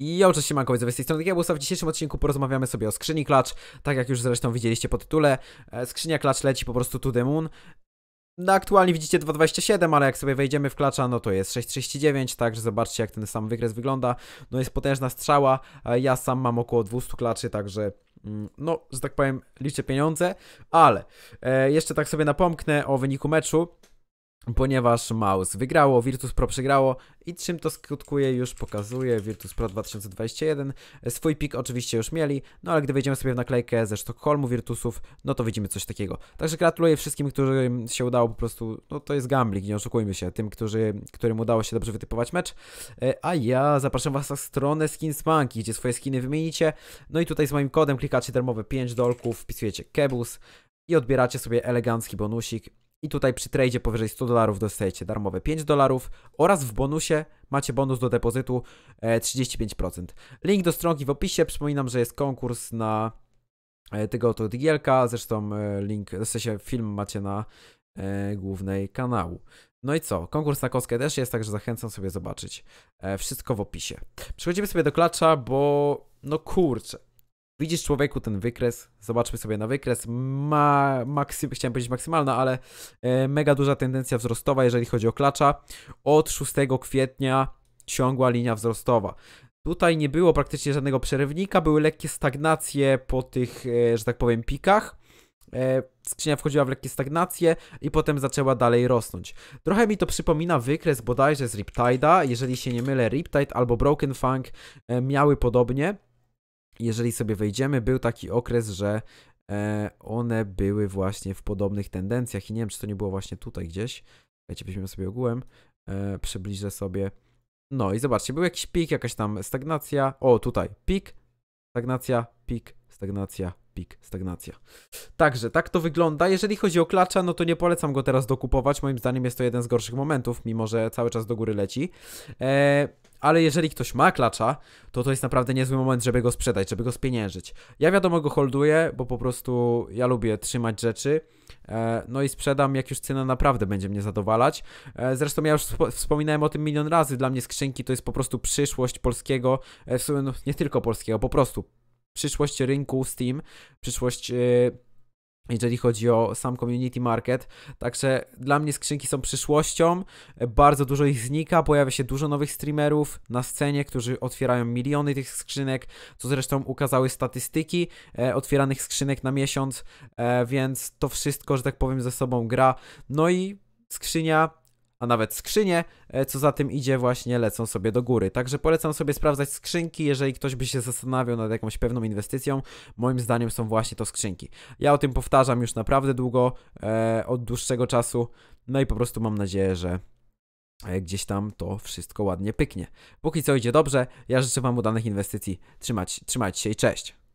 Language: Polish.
I ja oczywiście mam z tej strony Diabłusa. W dzisiejszym odcinku porozmawiamy sobie o skrzyni klacz. Tak jak już zresztą widzieliście po tytule, e, skrzynia klacz leci po prostu to the moon. No aktualnie widzicie 2.27, ale jak sobie wejdziemy w klacza, no to jest 6.39, także zobaczcie jak ten sam wykres wygląda. No jest potężna strzała, ja sam mam około 200 klaczy, także mm, no, że tak powiem, liczę pieniądze. Ale e, jeszcze tak sobie napomknę o wyniku meczu ponieważ Maus wygrało, Virtus Pro przegrało i czym to skutkuje już pokazuje Virtus Pro 2021. Swój pik oczywiście już mieli, no ale gdy wejdziemy sobie w naklejkę ze Sztokholmu Virtusów, no to widzimy coś takiego. Także gratuluję wszystkim, którym się udało po prostu, no to jest gambling, nie oszukujmy się, tym, którzy, którym udało się dobrze wytypować mecz. E, a ja zapraszam Was na stronę Skinsmanki, gdzie swoje skiny wymienicie, no i tutaj z moim kodem klikacie darmowe 5 dolków, wpisujecie Kebus i odbieracie sobie elegancki bonusik i tutaj przy tradzie powyżej 100 dolarów dostajecie darmowe 5 dolarów oraz w bonusie macie bonus do depozytu 35%. E, link do stronki w opisie. Przypominam, że jest konkurs na e, tego oto digielka. Zresztą e, link, w sensie film macie na głównej kanału. No i co? Konkurs na kostkę też jest, także zachęcam sobie zobaczyć. Wszystko w opisie. Przechodzimy sobie do klacza, bo no kurczę. Widzisz człowieku ten wykres, zobaczmy sobie na wykres, ma, maksy, chciałem powiedzieć maksymalna, ale e, mega duża tendencja wzrostowa, jeżeli chodzi o klacza. Od 6 kwietnia ciągła linia wzrostowa. Tutaj nie było praktycznie żadnego przerywnika, były lekkie stagnacje po tych, e, że tak powiem, pikach. E, skrzynia wchodziła w lekkie stagnacje i potem zaczęła dalej rosnąć. Trochę mi to przypomina wykres bodajże z Riptide'a, jeżeli się nie mylę, Riptide albo Broken Funk e, miały podobnie jeżeli sobie wejdziemy, był taki okres, że e, one były właśnie w podobnych tendencjach i nie wiem, czy to nie było właśnie tutaj gdzieś. Wiecie, weźmiemy sobie ogółem, e, przybliżę sobie. No i zobaczcie, był jakiś pik, jakaś tam stagnacja. O, tutaj pik, stagnacja, pik, stagnacja, pik, stagnacja. Także tak to wygląda. Jeżeli chodzi o klacza, no to nie polecam go teraz dokupować. Moim zdaniem jest to jeden z gorszych momentów, mimo że cały czas do góry leci. E, ale jeżeli ktoś ma klacza, to to jest naprawdę niezły moment, żeby go sprzedać, żeby go spieniężyć. Ja wiadomo go holduję, bo po prostu ja lubię trzymać rzeczy. E, no i sprzedam, jak już cena naprawdę będzie mnie zadowalać. E, zresztą ja już wspominałem o tym milion razy. Dla mnie skrzynki to jest po prostu przyszłość polskiego, e, w sumie no, nie tylko polskiego, po prostu przyszłość rynku Steam, przyszłość e, jeżeli chodzi o sam community market. Także dla mnie skrzynki są przyszłością, bardzo dużo ich znika, pojawia się dużo nowych streamerów na scenie, którzy otwierają miliony tych skrzynek, co zresztą ukazały statystyki e, otwieranych skrzynek na miesiąc, e, więc to wszystko, że tak powiem, ze sobą gra. No i skrzynia a nawet skrzynie, e, co za tym idzie, właśnie lecą sobie do góry. Także polecam sobie sprawdzać skrzynki, jeżeli ktoś by się zastanawiał nad jakąś pewną inwestycją. Moim zdaniem są właśnie to skrzynki. Ja o tym powtarzam już naprawdę długo, e, od dłuższego czasu. No i po prostu mam nadzieję, że e, gdzieś tam to wszystko ładnie pyknie. Póki co idzie dobrze, ja życzę Wam udanych inwestycji. Trzymać, trzymać się i cześć!